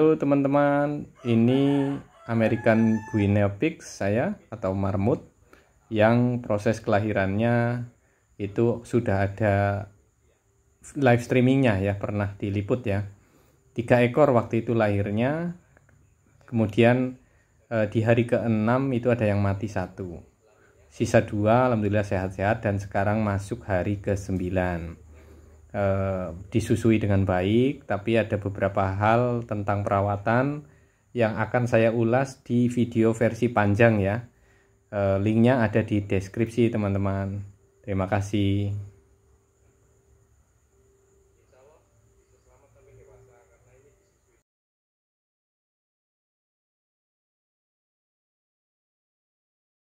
Halo teman-teman, ini American Guinea Pig saya atau marmut yang proses kelahirannya itu sudah ada live streamingnya ya pernah diliput ya tiga ekor waktu itu lahirnya kemudian eh, di hari keenam itu ada yang mati satu sisa dua alhamdulillah sehat-sehat dan sekarang masuk hari ke sembilan Eh, disusui dengan baik, tapi ada beberapa hal tentang perawatan yang akan saya ulas di video versi panjang ya. Eh, linknya ada di deskripsi teman-teman. Terima kasih.